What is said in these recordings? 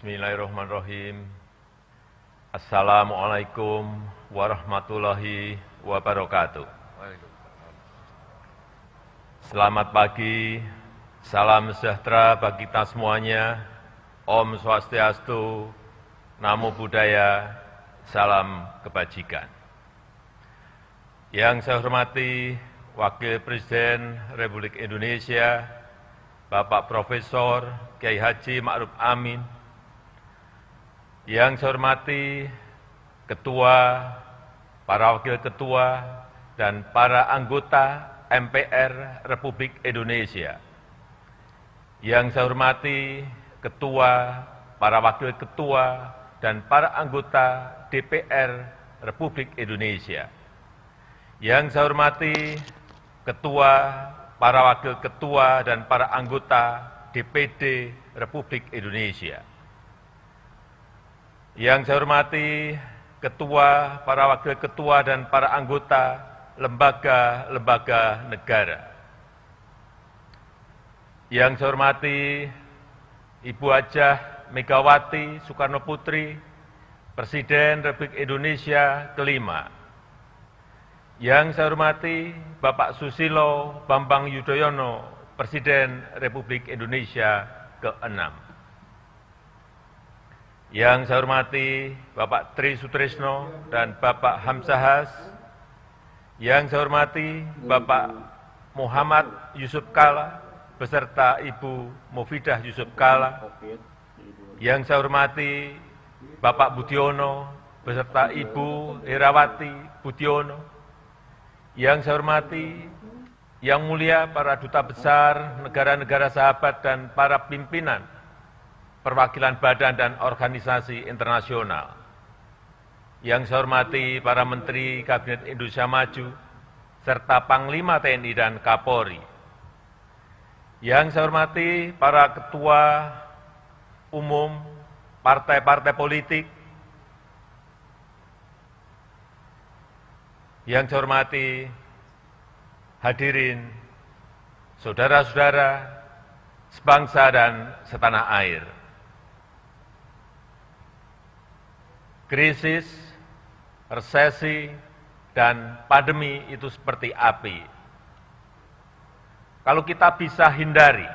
Bismillahirrahmanirrahim. Assalamualaikum warahmatullahi wabarakatuh. Selamat pagi, salam sejahtera bagi kita semuanya. Om Swastiastu, Namo Buddhaya, salam kebajikan. Yang saya hormati Wakil Presiden Republik Indonesia, Bapak Profesor Kiai Haji Ma'ruf Amin, yang saya hormati Ketua, para Wakil Ketua, dan para anggota MPR Republik Indonesia. Yang saya hormati Ketua, para Wakil Ketua, dan para anggota DPR Republik Indonesia. Yang saya hormati Ketua, para Wakil Ketua, dan para anggota DPD Republik Indonesia. Yang saya hormati Ketua, para Wakil Ketua, dan para anggota lembaga-lembaga negara. Yang saya hormati Ibu Hajah Megawati Soekarno Putri, Presiden Republik Indonesia kelima. Yang saya hormati Bapak Susilo Bambang Yudhoyono, Presiden Republik Indonesia keenam yang saya hormati Bapak Tri Sutrisno dan Bapak Hamsahas, yang saya hormati Bapak Muhammad Yusuf Kala, beserta Ibu Mufidah Yusuf Kala, yang saya hormati Bapak Budiono, beserta Ibu Herawati Budiono, yang saya hormati Yang Mulia para Duta Besar negara-negara sahabat dan para pimpinan perwakilan badan dan organisasi internasional. Yang saya hormati para Menteri Kabinet Indonesia Maju, serta Panglima TNI dan Kapolri. Yang saya hormati para ketua umum partai-partai politik, yang saya hormati hadirin, saudara-saudara, sebangsa dan setanah air. krisis, resesi, dan pandemi itu seperti api. Kalau kita bisa hindari,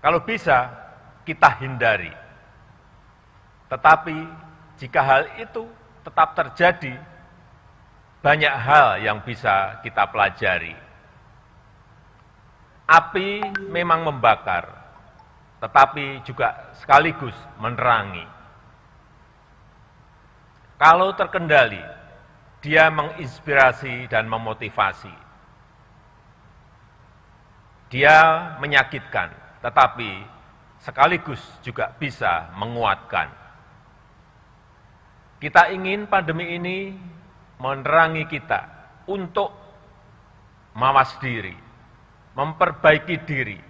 kalau bisa kita hindari. Tetapi jika hal itu tetap terjadi, banyak hal yang bisa kita pelajari. Api memang membakar, tetapi juga sekaligus menerangi. Kalau terkendali, dia menginspirasi dan memotivasi. Dia menyakitkan, tetapi sekaligus juga bisa menguatkan. Kita ingin pandemi ini menerangi kita untuk mawas diri, memperbaiki diri,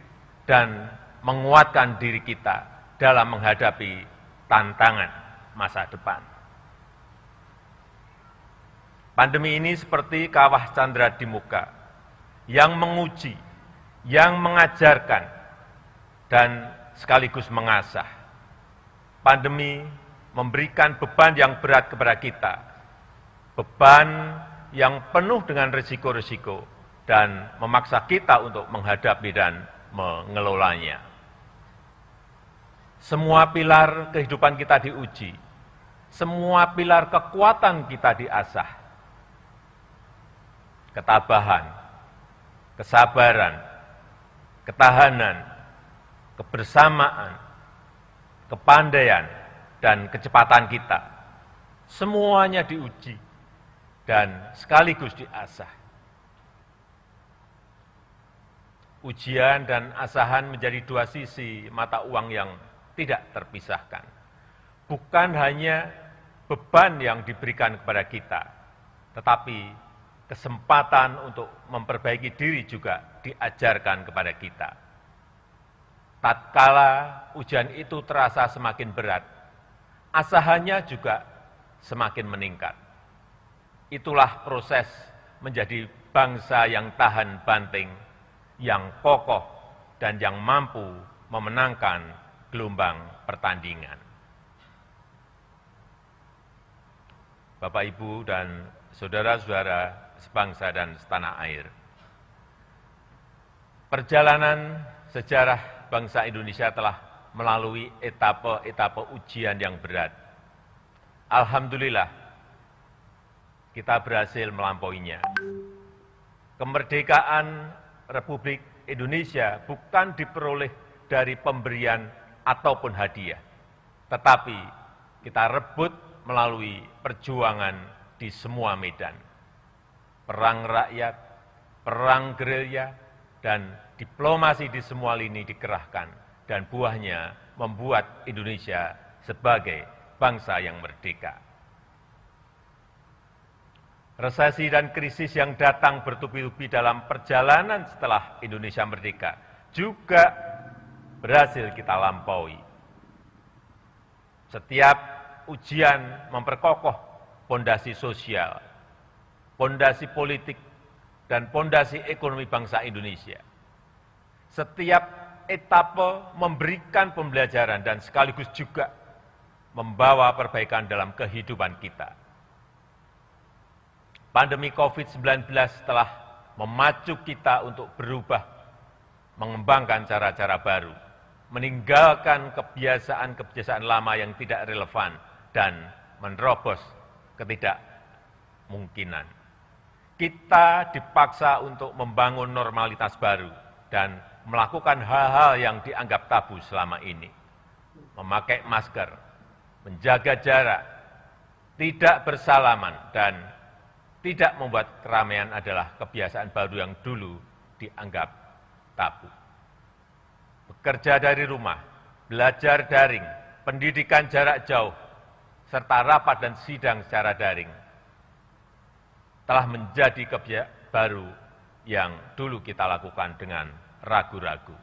dan menguatkan diri kita dalam menghadapi tantangan masa depan. Pandemi ini seperti kawah Chandra di muka, yang menguji, yang mengajarkan, dan sekaligus mengasah. Pandemi memberikan beban yang berat kepada kita, beban yang penuh dengan risiko-risiko, dan memaksa kita untuk menghadapi dan mengelolanya. Semua pilar kehidupan kita diuji, semua pilar kekuatan kita diasah, ketabahan, kesabaran, ketahanan, kebersamaan, kepandaian, dan kecepatan kita. Semuanya diuji dan sekaligus diasah. Ujian dan asahan menjadi dua sisi mata uang yang tidak terpisahkan. Bukan hanya beban yang diberikan kepada kita, tetapi kesempatan untuk memperbaiki diri juga diajarkan kepada kita. Tatkala ujian itu terasa semakin berat, asahannya juga semakin meningkat. Itulah proses menjadi bangsa yang tahan banting, yang kokoh, dan yang mampu memenangkan gelombang pertandingan. Bapak, Ibu, dan saudara-saudara sebangsa dan setanah air. Perjalanan sejarah bangsa Indonesia telah melalui etape-etape ujian yang berat. Alhamdulillah, kita berhasil melampauinya. Kemerdekaan Republik Indonesia bukan diperoleh dari pemberian ataupun hadiah, tetapi kita rebut melalui perjuangan di semua medan perang rakyat, perang gerilya, dan diplomasi di semua lini dikerahkan, dan buahnya membuat Indonesia sebagai bangsa yang merdeka. Resesi dan krisis yang datang bertubi-tubi dalam perjalanan setelah Indonesia merdeka juga berhasil kita lampaui. Setiap ujian memperkokoh fondasi sosial, Pondasi politik dan fondasi ekonomi bangsa Indonesia. Setiap etape memberikan pembelajaran dan sekaligus juga membawa perbaikan dalam kehidupan kita. Pandemi COVID-19 telah memacu kita untuk berubah, mengembangkan cara-cara baru, meninggalkan kebiasaan-kebiasaan lama yang tidak relevan, dan menerobos ketidakmungkinan kita dipaksa untuk membangun normalitas baru dan melakukan hal-hal yang dianggap tabu selama ini. Memakai masker, menjaga jarak, tidak bersalaman, dan tidak membuat keramaian adalah kebiasaan baru yang dulu dianggap tabu. Bekerja dari rumah, belajar daring, pendidikan jarak jauh, serta rapat dan sidang secara daring telah menjadi kebiasaan baru yang dulu kita lakukan dengan ragu-ragu.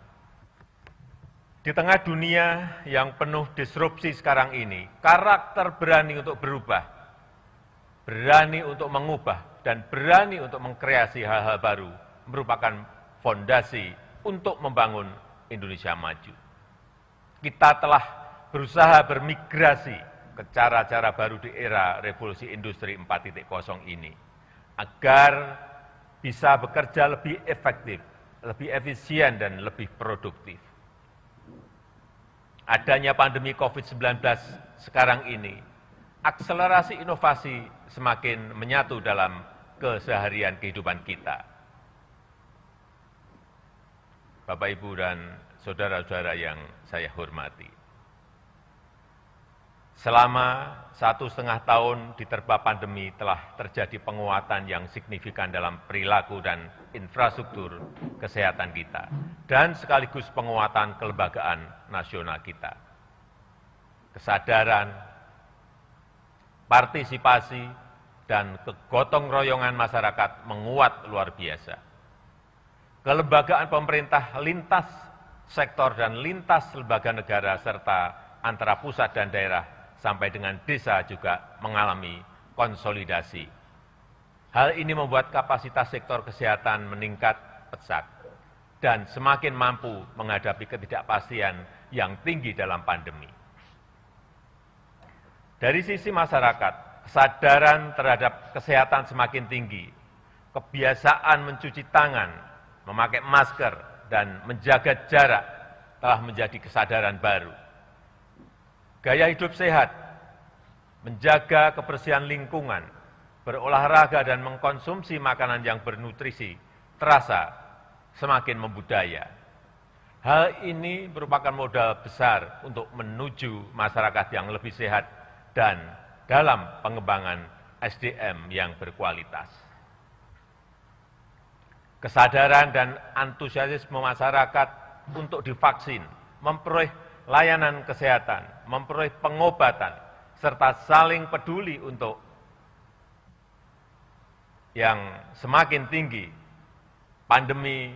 Di tengah dunia yang penuh disrupsi sekarang ini, karakter berani untuk berubah, berani untuk mengubah, dan berani untuk mengkreasi hal-hal baru merupakan fondasi untuk membangun Indonesia maju. Kita telah berusaha bermigrasi ke cara-cara baru di era revolusi industri 4.0 ini agar bisa bekerja lebih efektif, lebih efisien, dan lebih produktif. Adanya pandemi COVID-19 sekarang ini, akselerasi inovasi semakin menyatu dalam keseharian kehidupan kita. Bapak, Ibu, dan saudara-saudara yang saya hormati selama satu setengah tahun diterpa pandemi telah terjadi penguatan yang signifikan dalam perilaku dan infrastruktur kesehatan kita, dan sekaligus penguatan kelembagaan nasional kita. Kesadaran, partisipasi, dan kegotong royongan masyarakat menguat luar biasa. Kelembagaan pemerintah lintas sektor dan lintas lembaga negara serta antara pusat dan daerah sampai dengan desa juga mengalami konsolidasi. Hal ini membuat kapasitas sektor kesehatan meningkat pesat dan semakin mampu menghadapi ketidakpastian yang tinggi dalam pandemi. Dari sisi masyarakat, kesadaran terhadap kesehatan semakin tinggi, kebiasaan mencuci tangan, memakai masker, dan menjaga jarak telah menjadi kesadaran baru gaya hidup sehat, menjaga kebersihan lingkungan, berolahraga dan mengkonsumsi makanan yang bernutrisi terasa semakin membudaya. Hal ini merupakan modal besar untuk menuju masyarakat yang lebih sehat dan dalam pengembangan SDM yang berkualitas. Kesadaran dan antusiasme masyarakat untuk divaksin memperoleh layanan kesehatan, memperoleh pengobatan, serta saling peduli untuk yang semakin tinggi. Pandemi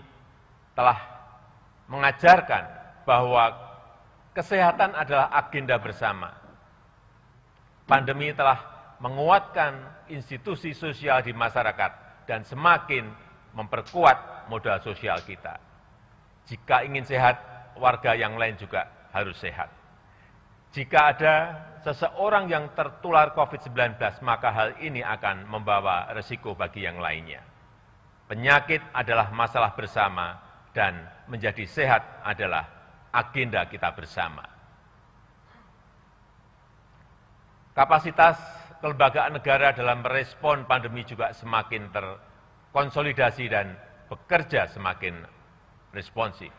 telah mengajarkan bahwa kesehatan adalah agenda bersama. Pandemi telah menguatkan institusi sosial di masyarakat dan semakin memperkuat modal sosial kita. Jika ingin sehat, warga yang lain juga harus sehat. Jika ada seseorang yang tertular COVID-19, maka hal ini akan membawa resiko bagi yang lainnya. Penyakit adalah masalah bersama dan menjadi sehat adalah agenda kita bersama. Kapasitas kelembagaan negara dalam merespon pandemi juga semakin terkonsolidasi dan bekerja semakin responsif.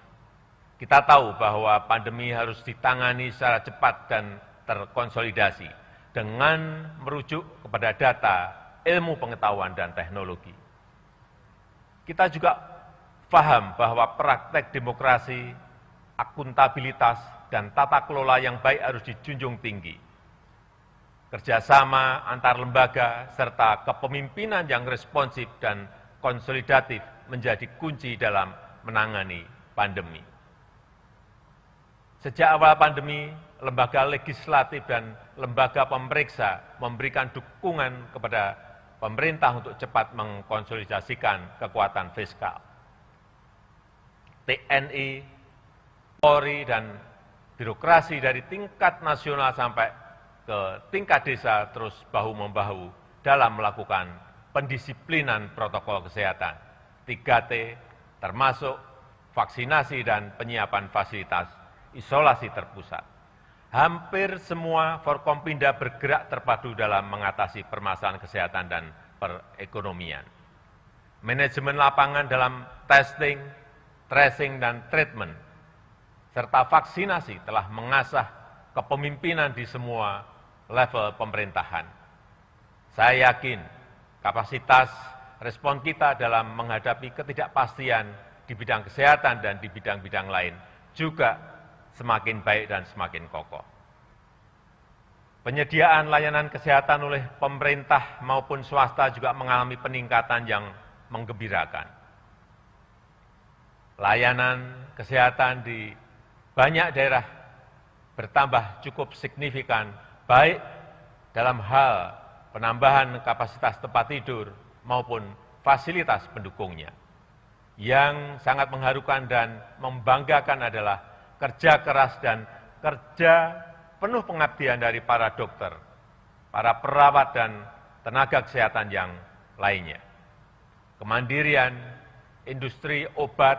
Kita tahu bahwa pandemi harus ditangani secara cepat dan terkonsolidasi dengan merujuk kepada data, ilmu pengetahuan, dan teknologi. Kita juga paham bahwa praktek demokrasi, akuntabilitas, dan tata kelola yang baik harus dijunjung tinggi. Kerjasama antar lembaga serta kepemimpinan yang responsif dan konsolidatif menjadi kunci dalam menangani pandemi. Sejak awal pandemi, lembaga legislatif dan lembaga pemeriksa memberikan dukungan kepada pemerintah untuk cepat mengkonsolidasikan kekuatan fiskal. TNI, Polri, dan birokrasi dari tingkat nasional sampai ke tingkat desa terus bahu-membahu dalam melakukan pendisiplinan protokol kesehatan, 3T termasuk vaksinasi dan penyiapan fasilitas isolasi terpusat. Hampir semua Forkompinda bergerak terpadu dalam mengatasi permasalahan kesehatan dan perekonomian. Manajemen lapangan dalam testing, tracing, dan treatment, serta vaksinasi telah mengasah kepemimpinan di semua level pemerintahan. Saya yakin kapasitas respon kita dalam menghadapi ketidakpastian di bidang kesehatan dan di bidang-bidang lain juga semakin baik dan semakin kokoh. Penyediaan layanan kesehatan oleh pemerintah maupun swasta juga mengalami peningkatan yang menggembirakan. Layanan kesehatan di banyak daerah bertambah cukup signifikan, baik dalam hal penambahan kapasitas tempat tidur maupun fasilitas pendukungnya. Yang sangat mengharukan dan membanggakan adalah kerja keras dan kerja penuh pengabdian dari para dokter, para perawat dan tenaga kesehatan yang lainnya. Kemandirian, industri obat,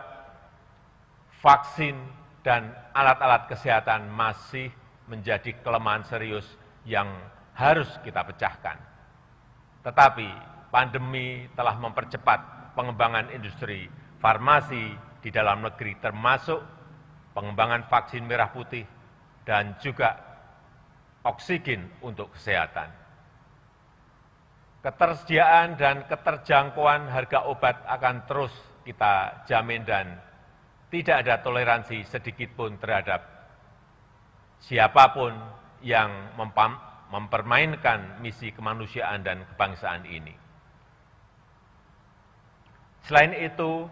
vaksin, dan alat-alat kesehatan masih menjadi kelemahan serius yang harus kita pecahkan. Tetapi pandemi telah mempercepat pengembangan industri farmasi di dalam negeri termasuk pengembangan vaksin merah putih, dan juga oksigen untuk kesehatan. Ketersediaan dan keterjangkauan harga obat akan terus kita jamin dan tidak ada toleransi sedikitpun terhadap siapapun yang mempermainkan misi kemanusiaan dan kebangsaan ini. Selain itu,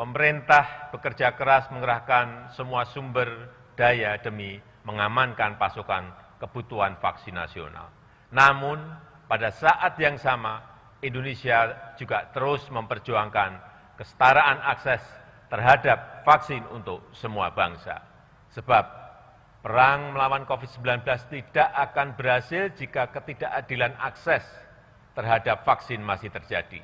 pemerintah bekerja keras mengerahkan semua sumber daya demi mengamankan pasokan kebutuhan vaksin nasional. Namun, pada saat yang sama, Indonesia juga terus memperjuangkan kesetaraan akses terhadap vaksin untuk semua bangsa. Sebab perang melawan COVID-19 tidak akan berhasil jika ketidakadilan akses terhadap vaksin masih terjadi.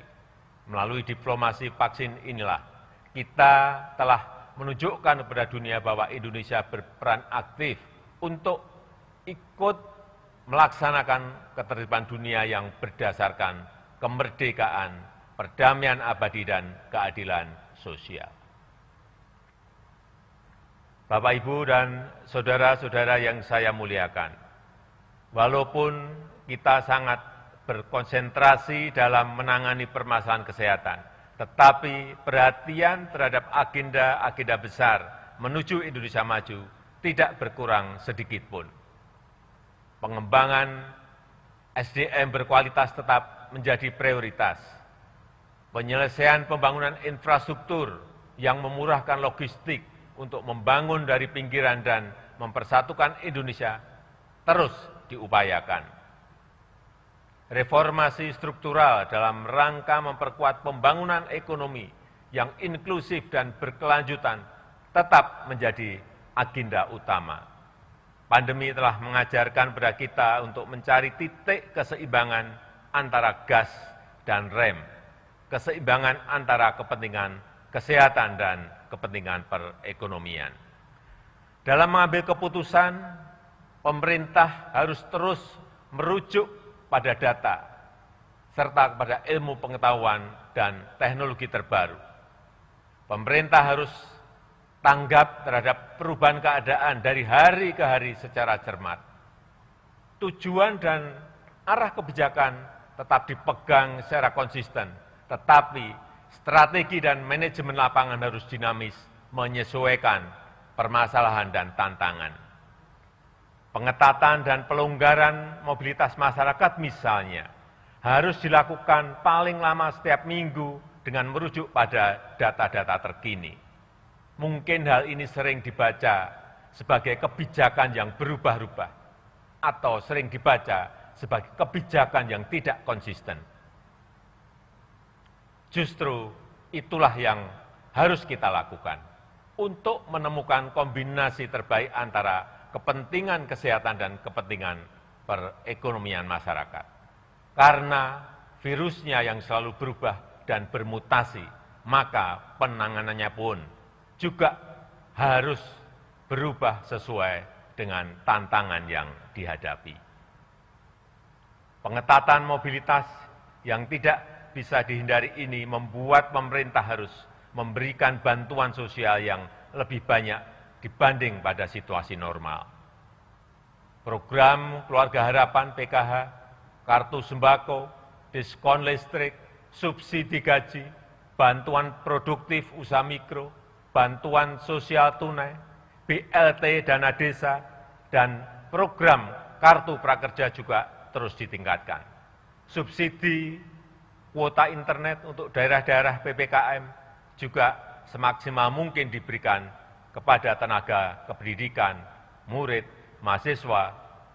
Melalui diplomasi vaksin inilah kita telah menunjukkan kepada dunia bahwa Indonesia berperan aktif untuk ikut melaksanakan ketertiban dunia yang berdasarkan kemerdekaan, perdamaian abadi, dan keadilan sosial. Bapak, Ibu, dan saudara-saudara yang saya muliakan, walaupun kita sangat berkonsentrasi dalam menangani permasalahan kesehatan, tetapi perhatian terhadap agenda-agenda besar menuju indonesia maju tidak berkurang sedikit pun. Pengembangan SDM berkualitas tetap menjadi prioritas. Penyelesaian pembangunan infrastruktur yang memurahkan logistik untuk membangun dari pinggiran dan mempersatukan Indonesia terus diupayakan reformasi struktural dalam rangka memperkuat pembangunan ekonomi yang inklusif dan berkelanjutan tetap menjadi agenda utama. Pandemi telah mengajarkan pada kita untuk mencari titik keseimbangan antara gas dan rem, keseimbangan antara kepentingan kesehatan dan kepentingan perekonomian. Dalam mengambil keputusan, pemerintah harus terus merujuk pada data, serta kepada ilmu pengetahuan dan teknologi terbaru. Pemerintah harus tanggap terhadap perubahan keadaan dari hari ke hari secara cermat. Tujuan dan arah kebijakan tetap dipegang secara konsisten, tetapi strategi dan manajemen lapangan harus dinamis, menyesuaikan permasalahan dan tantangan. Pengetatan dan pelonggaran mobilitas masyarakat misalnya harus dilakukan paling lama setiap minggu dengan merujuk pada data-data terkini. Mungkin hal ini sering dibaca sebagai kebijakan yang berubah-ubah atau sering dibaca sebagai kebijakan yang tidak konsisten. Justru itulah yang harus kita lakukan untuk menemukan kombinasi terbaik antara kepentingan kesehatan dan kepentingan perekonomian masyarakat. Karena virusnya yang selalu berubah dan bermutasi, maka penanganannya pun juga harus berubah sesuai dengan tantangan yang dihadapi. Pengetatan mobilitas yang tidak bisa dihindari ini membuat pemerintah harus memberikan bantuan sosial yang lebih banyak dibanding pada situasi normal program keluarga harapan pkh, kartu sembako, diskon listrik, subsidi gaji, bantuan produktif usaha mikro, bantuan sosial tunai, BLT dana desa, dan program kartu prakerja juga terus ditingkatkan. Subsidi kuota internet untuk daerah-daerah PPKM juga semaksimal mungkin diberikan kepada tenaga kependidikan, murid, mahasiswa,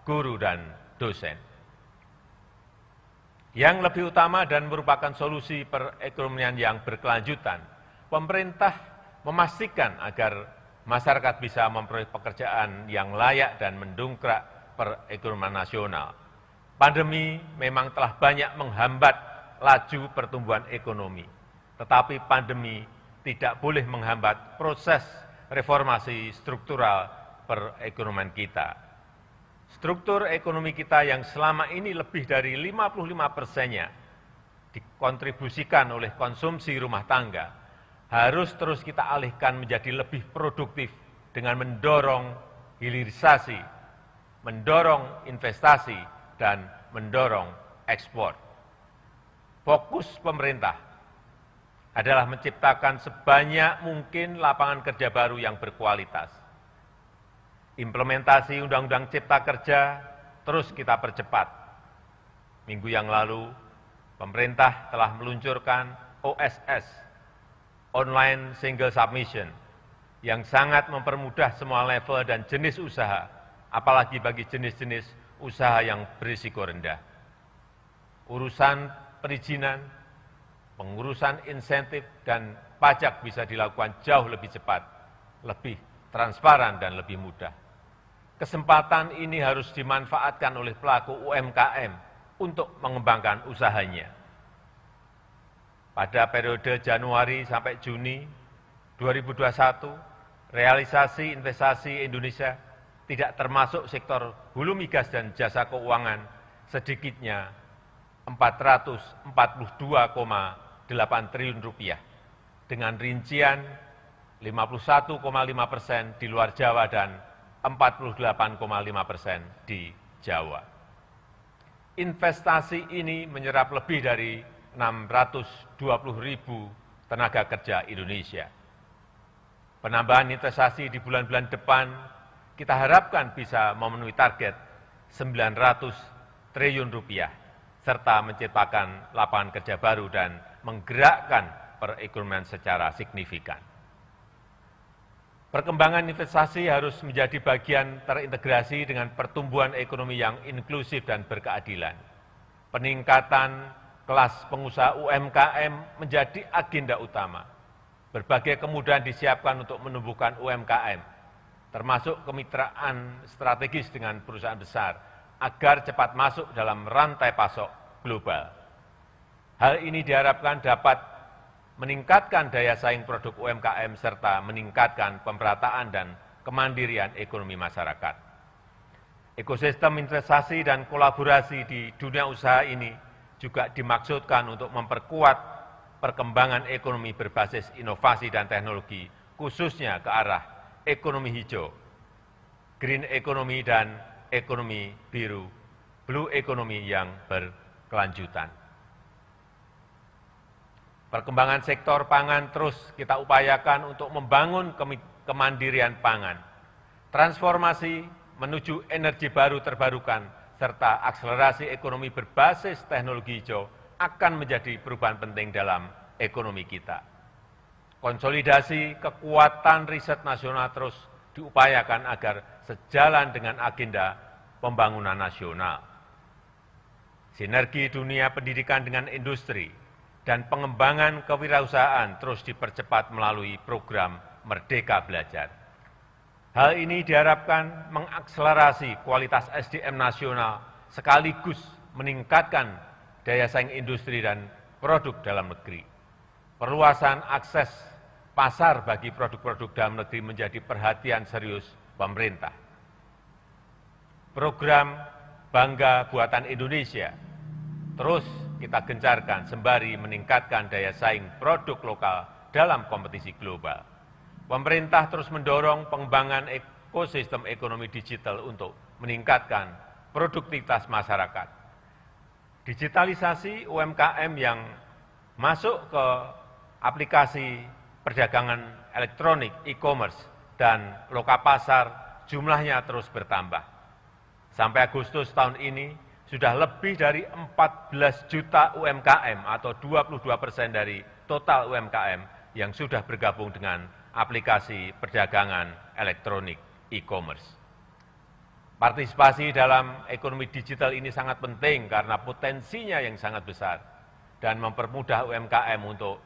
guru, dan dosen. Yang lebih utama dan merupakan solusi perekonomian yang berkelanjutan, pemerintah memastikan agar masyarakat bisa memperoleh pekerjaan yang layak dan mendongkrak perekonomian nasional. Pandemi memang telah banyak menghambat laju pertumbuhan ekonomi, tetapi pandemi tidak boleh menghambat proses reformasi struktural perekonomian kita. Struktur ekonomi kita yang selama ini lebih dari 55 persennya dikontribusikan oleh konsumsi rumah tangga, harus terus kita alihkan menjadi lebih produktif dengan mendorong hilirisasi, mendorong investasi, dan mendorong ekspor. Fokus pemerintah adalah menciptakan sebanyak mungkin lapangan kerja baru yang berkualitas implementasi Undang-Undang Cipta Kerja terus kita percepat. Minggu yang lalu, pemerintah telah meluncurkan OSS, Online Single Submission, yang sangat mempermudah semua level dan jenis usaha, apalagi bagi jenis-jenis usaha yang berisiko rendah. Urusan perizinan, pengurusan insentif, dan pajak bisa dilakukan jauh lebih cepat, lebih transparan, dan lebih mudah kesempatan ini harus dimanfaatkan oleh pelaku UMKM untuk mengembangkan usahanya. Pada periode Januari sampai Juni 2021, realisasi investasi Indonesia tidak termasuk sektor hulu migas dan jasa keuangan sedikitnya 442,8 triliun rupiah dengan rincian 51,5 persen di luar Jawa dan 48,5 persen di Jawa. Investasi ini menyerap lebih dari 620 ribu tenaga kerja Indonesia. Penambahan investasi di bulan-bulan depan kita harapkan bisa memenuhi target 900 triliun rupiah, serta menciptakan lapangan kerja baru dan menggerakkan perekonomian secara signifikan perkembangan investasi harus menjadi bagian terintegrasi dengan pertumbuhan ekonomi yang inklusif dan berkeadilan. Peningkatan kelas pengusaha UMKM menjadi agenda utama. Berbagai kemudahan disiapkan untuk menumbuhkan UMKM, termasuk kemitraan strategis dengan perusahaan besar, agar cepat masuk dalam rantai pasok global. Hal ini diharapkan dapat meningkatkan daya saing produk UMKM serta meningkatkan pemerataan dan kemandirian ekonomi masyarakat. Ekosistem investasi dan kolaborasi di dunia usaha ini juga dimaksudkan untuk memperkuat perkembangan ekonomi berbasis inovasi dan teknologi, khususnya ke arah ekonomi hijau, green economy dan ekonomi biru, blue economy yang berkelanjutan. Perkembangan sektor pangan terus kita upayakan untuk membangun kemandirian pangan, transformasi menuju energi baru terbarukan, serta akselerasi ekonomi berbasis teknologi hijau akan menjadi perubahan penting dalam ekonomi kita. Konsolidasi kekuatan riset nasional terus diupayakan agar sejalan dengan agenda pembangunan nasional. Sinergi dunia pendidikan dengan industri dan pengembangan kewirausahaan terus dipercepat melalui program Merdeka Belajar. Hal ini diharapkan mengakselerasi kualitas SDM nasional sekaligus meningkatkan daya saing industri dan produk dalam negeri. Perluasan akses pasar bagi produk-produk dalam negeri menjadi perhatian serius pemerintah. Program Bangga Buatan Indonesia terus kita gencarkan sembari meningkatkan daya saing produk lokal dalam kompetisi global. Pemerintah terus mendorong pengembangan ekosistem ekonomi digital untuk meningkatkan produktivitas masyarakat. Digitalisasi UMKM yang masuk ke aplikasi perdagangan elektronik, e-commerce, dan loka pasar jumlahnya terus bertambah. Sampai Agustus tahun ini, sudah lebih dari 14 juta UMKM atau 22 persen dari total UMKM yang sudah bergabung dengan aplikasi perdagangan elektronik e-commerce. Partisipasi dalam ekonomi digital ini sangat penting karena potensinya yang sangat besar dan mempermudah UMKM untuk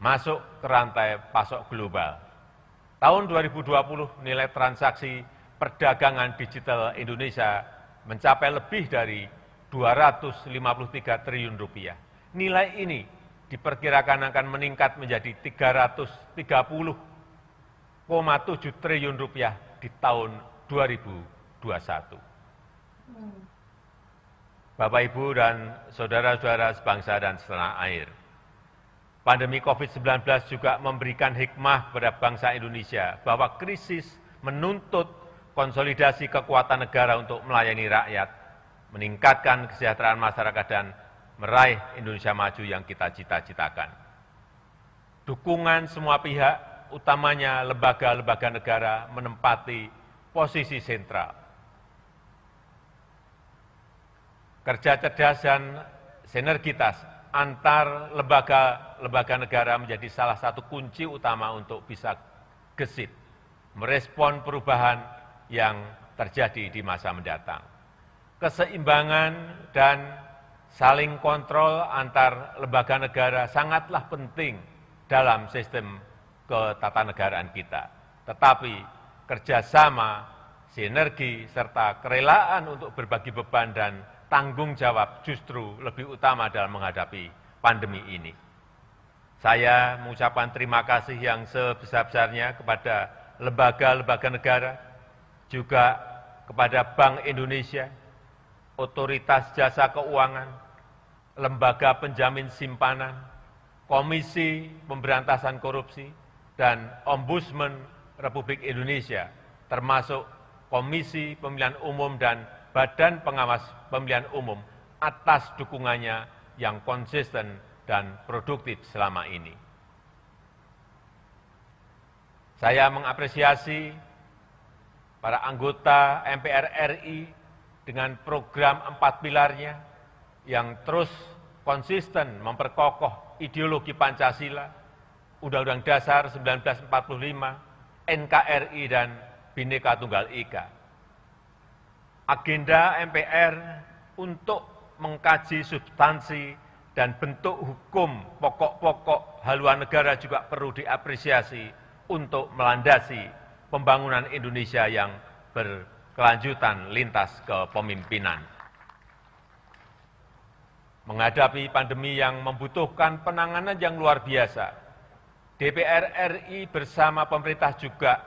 masuk ke rantai pasok global. Tahun 2020 nilai transaksi perdagangan digital Indonesia mencapai lebih dari 253 triliun rupiah. Nilai ini diperkirakan akan meningkat menjadi 330,7 triliun rupiah di tahun 2021. Bapak, Ibu, dan Saudara-saudara sebangsa dan setanah air, pandemi COVID-19 juga memberikan hikmah kepada bangsa Indonesia bahwa krisis menuntut konsolidasi kekuatan negara untuk melayani rakyat, meningkatkan kesejahteraan masyarakat dan meraih Indonesia maju yang kita cita-citakan. Dukungan semua pihak, utamanya lembaga-lembaga negara menempati posisi sentral. Kerja cerdas dan sinergitas antar lembaga-lembaga negara menjadi salah satu kunci utama untuk bisa gesit, merespon perubahan yang terjadi di masa mendatang. Keseimbangan dan saling kontrol antar lembaga negara sangatlah penting dalam sistem ketatanegaraan kita. Tetapi kerjasama, sinergi, serta kerelaan untuk berbagi beban dan tanggung jawab justru lebih utama dalam menghadapi pandemi ini. Saya mengucapkan terima kasih yang sebesar-besarnya kepada lembaga-lembaga negara, juga kepada Bank Indonesia, Otoritas Jasa Keuangan, Lembaga Penjamin Simpanan, Komisi Pemberantasan Korupsi, dan Ombudsman Republik Indonesia, termasuk Komisi Pemilihan Umum dan Badan Pengawas Pemilihan Umum atas dukungannya yang konsisten dan produktif selama ini. Saya mengapresiasi para anggota MPR RI dengan program empat pilarnya yang terus konsisten memperkokoh ideologi Pancasila, Undang-Undang Dasar 1945, NKRI, dan Bhinneka Tunggal Ika. Agenda MPR untuk mengkaji substansi dan bentuk hukum pokok-pokok haluan negara juga perlu diapresiasi untuk melandasi pembangunan indonesia yang berkelanjutan lintas kepemimpinan. Menghadapi pandemi yang membutuhkan penanganan yang luar biasa, DPR RI bersama pemerintah juga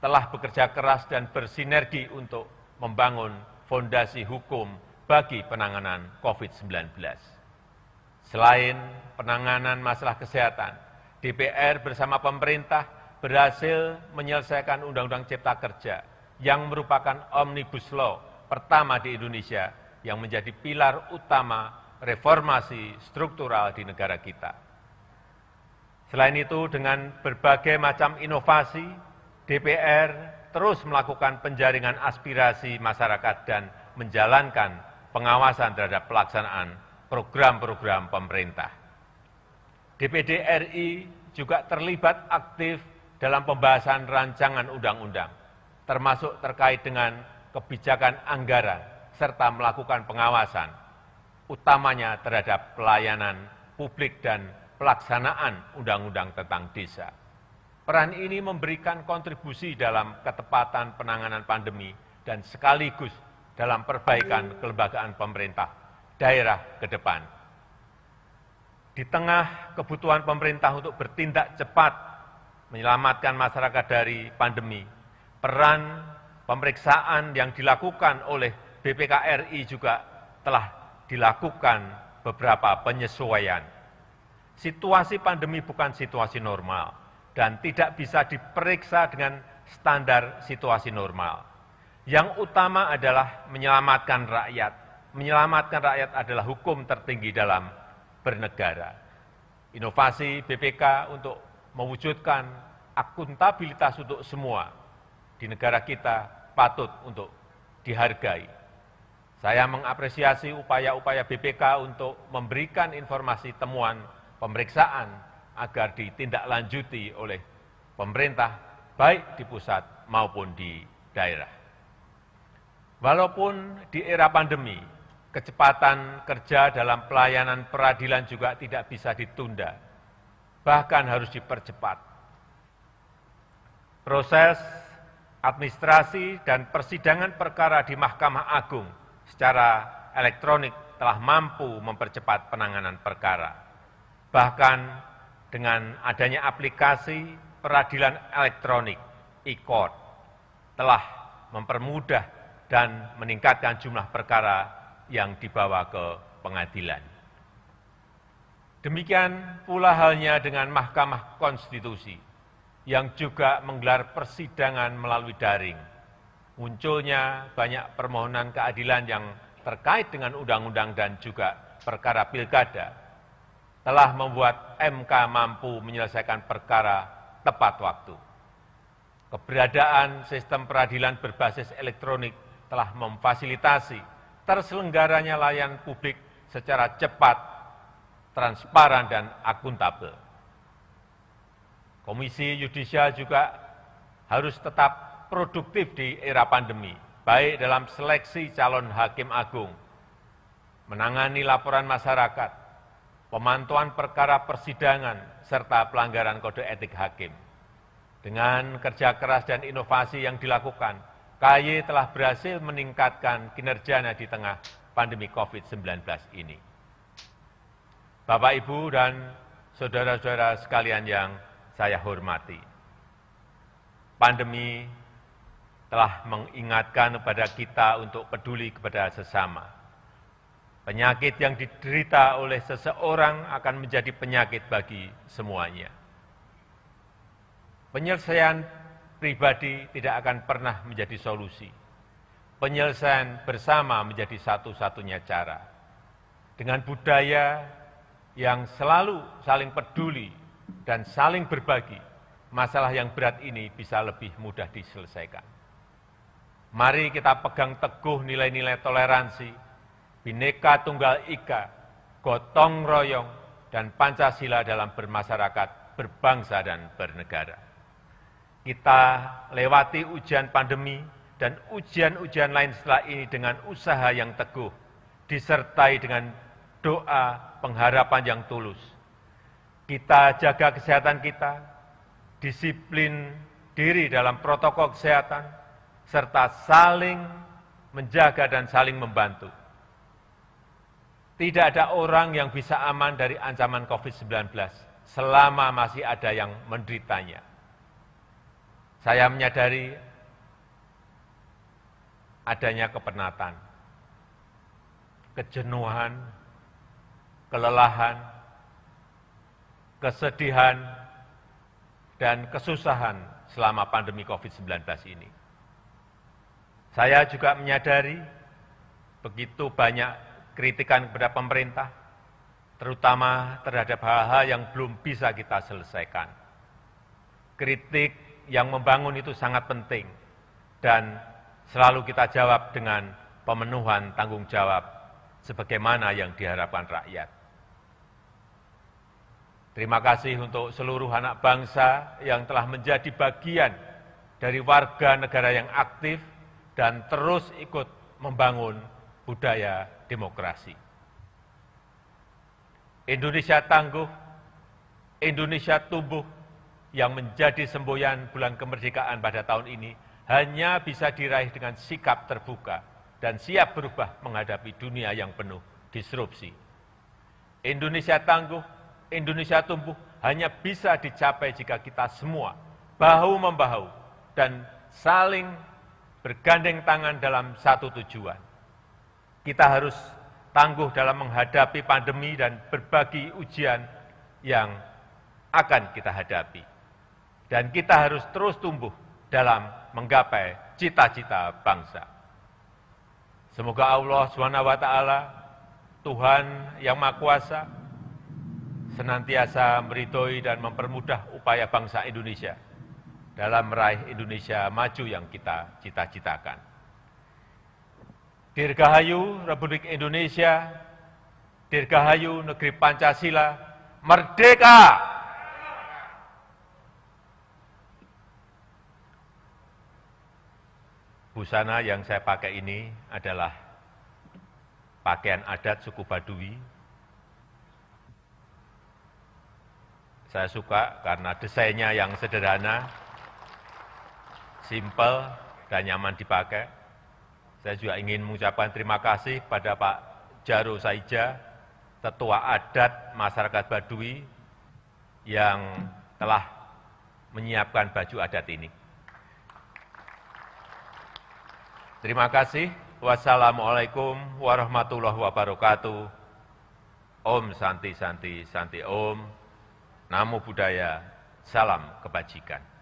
telah bekerja keras dan bersinergi untuk membangun fondasi hukum bagi penanganan COVID-19. Selain penanganan masalah kesehatan, DPR bersama pemerintah berhasil menyelesaikan Undang-Undang Cipta Kerja yang merupakan omnibus law pertama di Indonesia yang menjadi pilar utama reformasi struktural di negara kita. Selain itu, dengan berbagai macam inovasi, DPR terus melakukan penjaringan aspirasi masyarakat dan menjalankan pengawasan terhadap pelaksanaan program-program pemerintah. DPD RI juga terlibat aktif dalam pembahasan rancangan undang-undang, termasuk terkait dengan kebijakan anggaran, serta melakukan pengawasan, utamanya terhadap pelayanan publik dan pelaksanaan undang-undang tentang desa. Peran ini memberikan kontribusi dalam ketepatan penanganan pandemi dan sekaligus dalam perbaikan kelembagaan pemerintah daerah ke depan. Di tengah kebutuhan pemerintah untuk bertindak cepat menyelamatkan masyarakat dari pandemi. Peran pemeriksaan yang dilakukan oleh BPKRI juga telah dilakukan beberapa penyesuaian. Situasi pandemi bukan situasi normal dan tidak bisa diperiksa dengan standar situasi normal. Yang utama adalah menyelamatkan rakyat. Menyelamatkan rakyat adalah hukum tertinggi dalam bernegara. Inovasi BPK untuk mewujudkan akuntabilitas untuk semua di negara kita patut untuk dihargai. Saya mengapresiasi upaya-upaya BPK untuk memberikan informasi temuan pemeriksaan agar ditindaklanjuti oleh pemerintah baik di pusat maupun di daerah. Walaupun di era pandemi, kecepatan kerja dalam pelayanan peradilan juga tidak bisa ditunda bahkan harus dipercepat. Proses administrasi dan persidangan perkara di Mahkamah Agung secara elektronik telah mampu mempercepat penanganan perkara. Bahkan dengan adanya aplikasi peradilan elektronik, e-court, telah mempermudah dan meningkatkan jumlah perkara yang dibawa ke pengadilan. Demikian pula halnya dengan Mahkamah Konstitusi yang juga menggelar persidangan melalui daring. Munculnya banyak permohonan keadilan yang terkait dengan undang-undang dan juga perkara pilkada telah membuat MK mampu menyelesaikan perkara tepat waktu. Keberadaan sistem peradilan berbasis elektronik telah memfasilitasi terselenggaranya layan publik secara cepat transparan, dan akuntabel. Komisi Yudisial juga harus tetap produktif di era pandemi, baik dalam seleksi calon hakim agung, menangani laporan masyarakat, pemantauan perkara persidangan, serta pelanggaran kode etik hakim. Dengan kerja keras dan inovasi yang dilakukan, KY telah berhasil meningkatkan kinerjanya di tengah pandemi COVID-19 ini. Bapak, Ibu, dan saudara-saudara sekalian yang saya hormati. Pandemi telah mengingatkan kepada kita untuk peduli kepada sesama. Penyakit yang diderita oleh seseorang akan menjadi penyakit bagi semuanya. Penyelesaian pribadi tidak akan pernah menjadi solusi. Penyelesaian bersama menjadi satu-satunya cara. Dengan budaya yang selalu saling peduli dan saling berbagi, masalah yang berat ini bisa lebih mudah diselesaikan. Mari kita pegang teguh nilai-nilai toleransi, bineka tunggal ika, gotong royong, dan Pancasila dalam bermasyarakat, berbangsa, dan bernegara. Kita lewati ujian pandemi dan ujian-ujian lain setelah ini dengan usaha yang teguh, disertai dengan doa pengharapan yang tulus. Kita jaga kesehatan kita, disiplin diri dalam protokol kesehatan, serta saling menjaga dan saling membantu. Tidak ada orang yang bisa aman dari ancaman COVID-19 selama masih ada yang menderitanya. Saya menyadari adanya kepenatan, kejenuhan, kelelahan, kesedihan, dan kesusahan selama pandemi COVID-19 ini. Saya juga menyadari begitu banyak kritikan kepada pemerintah, terutama terhadap hal-hal yang belum bisa kita selesaikan. Kritik yang membangun itu sangat penting dan selalu kita jawab dengan pemenuhan tanggung jawab sebagaimana yang diharapkan rakyat. Terima kasih untuk seluruh anak bangsa yang telah menjadi bagian dari warga negara yang aktif dan terus ikut membangun budaya demokrasi. Indonesia tangguh, Indonesia tumbuh yang menjadi semboyan bulan kemerdekaan pada tahun ini hanya bisa diraih dengan sikap terbuka dan siap berubah menghadapi dunia yang penuh disrupsi. Indonesia tangguh Indonesia tumbuh hanya bisa dicapai jika kita semua bahu-membahu dan saling bergandeng tangan dalam satu tujuan. Kita harus tangguh dalam menghadapi pandemi dan berbagi ujian yang akan kita hadapi. Dan kita harus terus tumbuh dalam menggapai cita-cita bangsa. Semoga Allah SWT, Tuhan yang Maha Kuasa, senantiasa meridoi dan mempermudah upaya bangsa Indonesia dalam meraih Indonesia maju yang kita cita-citakan. Dirgahayu Republik Indonesia, Dirgahayu Negeri Pancasila, Merdeka! Busana yang saya pakai ini adalah pakaian adat suku Baduy. saya suka karena desainnya yang sederhana, simple, dan nyaman dipakai. Saya juga ingin mengucapkan terima kasih pada Pak Jaro Saija, Tetua Adat Masyarakat Badui, yang telah menyiapkan baju adat ini. Terima kasih. Wassalamualaikum warahmatullahi wabarakatuh. Om Santi Santi Santi Om namo buddhaya, salam kebajikan.